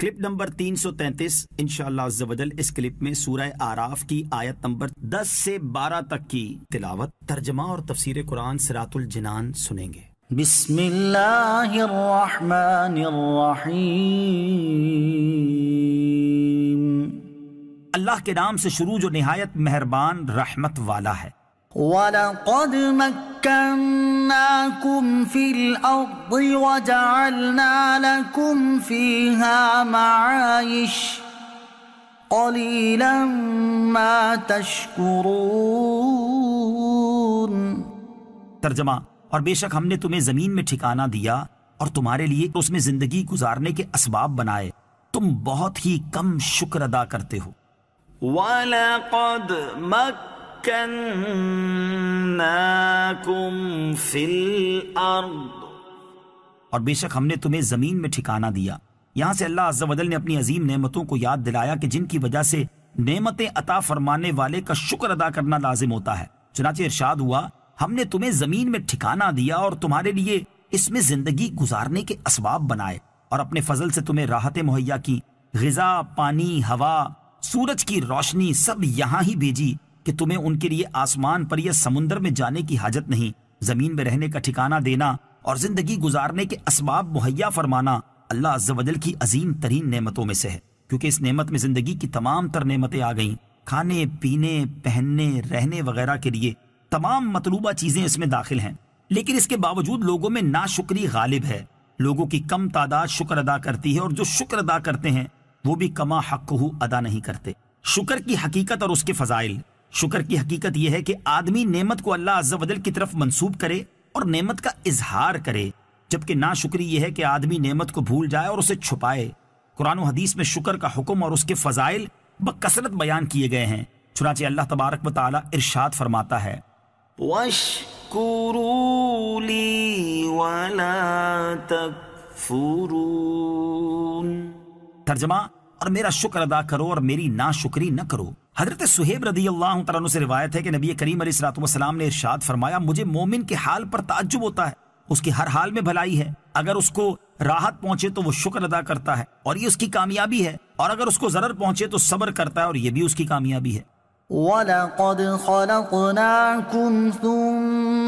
clip number 333 इन अज़्ज़वजल इस clip में सूरह आराफ की आयत नंबर 10 से 12 तक की तिलावत तर्जमा और तफसीर कुरान सरातुल जिनान सुनेंगे अल्लाह के नाम से शुरू जो नहायत मेहरबान रहमत वाला है तर्जमा और बेशक हमने तुम्हें जमीन में ठिकाना दिया और तुम्हारे लिए तो उसमें जिंदगी गुजारने के असबाब बनाए तुम बहुत ही कम शुक्र अदा करते हो वाला और बेशक हमने तुम्हें जमीन में ठिकाना दिया यहाँ से अल्लाह अजल ने अपनी अजीम नेमतों को याद दिलाया कि जिनकी वजह से नेमतें अता फरमाने वाले का शुक्र अदा करना लाजिम होता है चुनाचे इरशाद हुआ हमने तुम्हें जमीन में ठिकाना दिया और तुम्हारे लिए इसमें जिंदगी गुजारने के असबाब बनाए और अपने फजल से तुम्हें राहतें मुहैया की गजा पानी हवा सूरज की रोशनी सब यहाँ ही भेजी कि तुम्हें उनके लिए आसमान पर या समुन्द्र में जाने की हाजत नहीं जमीन में रहने का ठिकाना देना और जिंदगी गुजारने के असबाब मुहैया फरमाना अल्लाह अज्जल की अजीम तरीन नेमतों में से है क्योंकि इस नेमत में जिंदगी की तमाम तर नेमतें आ गईं खाने पीने पहनने रहने वगैरह के लिए तमाम मतलूबा चीजें इसमें दाखिल हैं लेकिन इसके बावजूद लोगों में नाशुक्री गालिब है लोगों की कम तादाद शुक्र अदा करती है और जो शुक्र अदा करते हैं वो भी कमा हक अदा नहीं करते शुक्र की हकीकत और उसके फजाइल शुक्र की हकीकत यह है कि आदमी नेमत को अल्लाह अज्जल की तरफ मंसूब करे और नेमत का इजहार करे जबकि ना शुक्री यह है कि आदमी नेमत को भूल जाए और उसे छुपाए कुरान हदीस में शुक्र का हुक्म और उसके फजाइल बसरत बयान किए गए हैं चुनाचे अल्लाह तबारक वाली इर्शाद फरमाता है तर्जमा और मेरा शुक्र अदा करो और मेरी ना शुक्री न करो हजरत सुहेब रदी अल्लाह तला से रिवायत है कि नबी करीम सलाम ने इर्शाद फरमाया मुझे मोमिन के हाल पर ताज्जुब होता है उसकी हर हाल में भलाई है अगर उसको राहत पहुंचे तो वो शुक्र अदा करता है और ये उसकी कामयाबी है और अगर उसको जरर पहुंचे तो सब्र करता है और ये भी उसकी कामयाबी है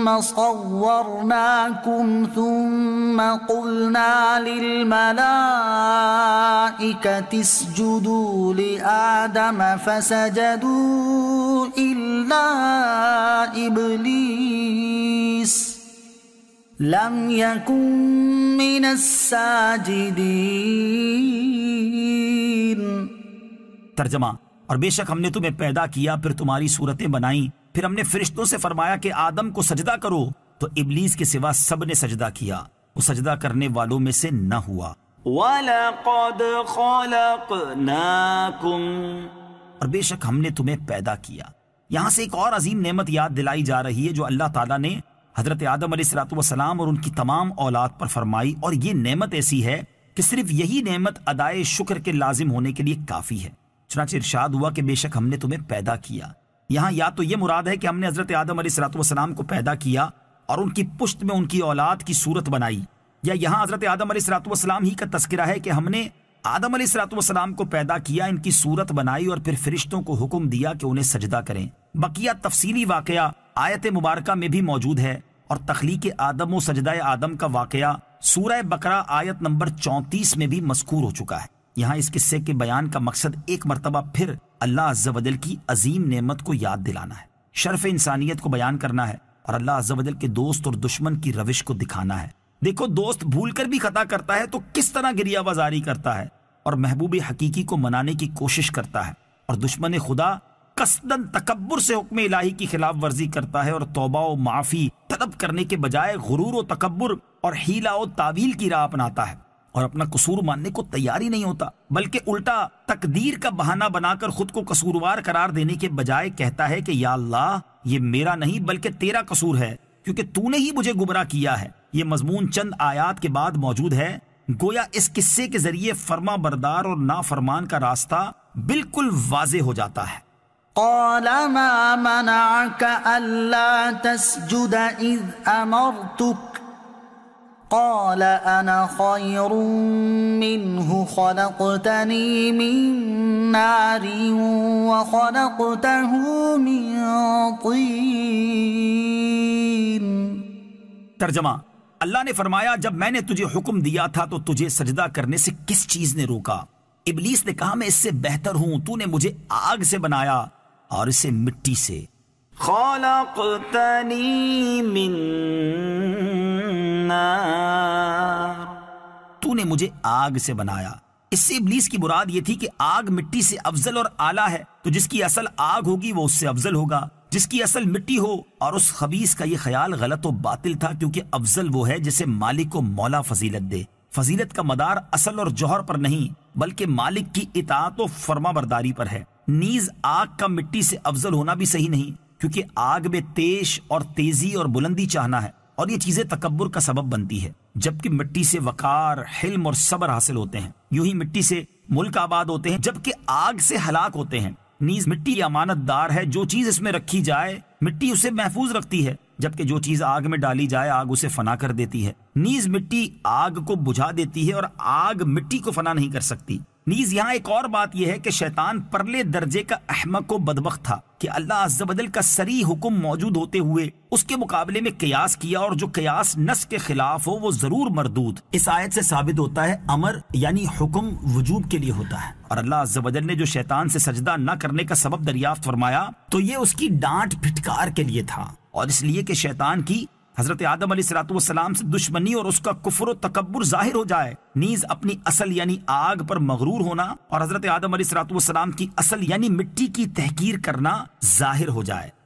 ثم صورناكم ثم قلنا للملائكة اسجدوا لآدم فسجدوا إلا إبليس لم يكن من الساجدين ترجمہ اور بے شک ہم نے تمہیں پیدا کیا پھر تمہاری صورتیں بنائیں फिर हमने फरिश्तों से फरमाया कि आदम को सजदा करो तो इबलीस के सिवा सब ने सजदा किया वो सजदा करने वालों में से न हुआ और बेशक हमने तुम्हें पैदा किया यहाँ से एक और अजीम नेमत याद दिलाई जा रही है जो अल्लाह ताला ने हजरत आदम सलाम और उनकी तमाम औलाद पर फरमाई और ये नेमत ऐसी है कि सिर्फ यही नेमत अदाए शुक्र के लाजिम होने के लिए काफ़ी है चुनाच इर्शाद हुआ कि बेशक हमने तुम्हें पैदा किया यहाँ या तो ये मुराद है कि हमने हज़रत आदम सलाम को पैदा किया और उनकी पुश्त में उनकी औलाद की सूरत बनाई या यहाँ हज़रत आदम सलाम ही का तस्करा है कि हमने आदम सलाम को पैदा किया इनकी सूरत बनाई और फिर फरिश्तों को हुक्म दिया कि उन्हें सजदा करें बकिया तफसीली वाक़ आयत मुबारक में भी मौजूद है और तख्लीक आदम व सजदा आदम का वाक़ सूरह बकरा आयत नंबर चौंतीस में भी मस्कूर हो चुका है यहाँ इस किस्से के बयान का मकसद एक मरतबा फिर अल्लाह अज्जल की अजीम नेमत को याद दिलाना है शर्फ इंसानियत को बयान करना है और अल्लाह अज्जल के दोस्त और दुश्मन की रविश को दिखाना है देखो दोस्त भूल कर भी खता करता है तो किस तरह गिरियाबाजारी करता है और महबूब हकीकी को मनाने की कोशिश करता है और दुश्मन खुदा कसदन तकबर से हुक्म इलाही की खिलाफ वर्जी करता है और तोबा व माफी तलब करने के बजाय गुरूर व तकबर और हीला व तावील की राह अपनाता है और अपना कसूर मानने को तैयार ही नहीं होता बल्कि उल्टा तकदीर का बहाना बनाकर खुद को कसूरवार करार देने के बजाय कहता है कि या अल्लाह ये मेरा नहीं बल्कि तेरा कसूर है क्योंकि तूने ही मुझे गुमराह किया है ये मजमून चंद आयात के बाद मौजूद है गोया इस किस्से के जरिए फरमा बरदार और नाफरमान का रास्ता बिल्कुल वाजे हो जाता है قال ما منعك ألا تسجد إذ أمرتك قال انا خير منه خلقتني من نار وخلقته من طين तर्जमा अल्लाह ने फरमाया जब मैंने तुझे हुक्म दिया था तो तुझे सजदा करने से किस चीज ने रोका इबलीस ने कहा मैं इससे बेहतर हूं तूने मुझे आग से बनाया और इसे मिट्टी से खलकतनी मिन तू ने मुझे आग से बनाया इससे इबलीस की मुराद ये थी कि आग मिट्टी से अफजल और आला है तो जिसकी असल आग होगी वो उससे अफजल होगा जिसकी असल मिट्टी हो और उस खबीस का ये ख्याल गलत और बातिल था क्योंकि अफजल वो है जिसे मालिक को मौला फजीलत दे फजीलत का मदार असल और जौहर पर नहीं बल्कि मालिक की इतात और फर्मा बरदारी पर है नीज आग का मिट्टी से अफजल होना भी सही नहीं क्योंकि आग में तेज और तेजी और बुलंदी चाहना है और ये चीजें तकबर का सबब बनती है जबकि मिट्टी से वकार हिल्म और सबर हासिल होते हैं यूं ही मिट्टी से मुल्क आबाद होते हैं जबकि आग से हलाक होते हैं नीज मिट्टी अमानतदार है जो चीज इसमें रखी जाए मिट्टी उसे महफूज रखती है जबकि जो चीज आग में डाली जाए आग उसे फना कर देती है नीज मिट्टी आग को बुझा देती है और आग मिट्टी को फना नहीं कर सकती नीज यहाँ एक और बात यह है कि शैतान परले दर्जे का अहमक को बदबक था कि अल्लाह अज्जबदल का सरी हुक्म मौजूद होते हुए उसके मुकाबले में कयास किया और जो कयास नस के खिलाफ हो वो जरूर मरदूद इस आयत से साबित होता है अमर यानी हुक्म वजूब के लिए होता है और अल्लाह अज्जबदल ने जो शैतान से सजदा न करने का सबब दरियाफ्त फरमाया तो ये उसकी डांट फिटकार के लिए था और इसलिए कि शैतान की हजरत आदम सलाम से दुश्मनी और उसका कुफर तकबर जाहिर हो जाए नीज अपनी असल यानी आग पर मगरूर होना और हजरत आदम सलाम की असल यानी मिट्टी की तहकीर करना जाहिर हो जाए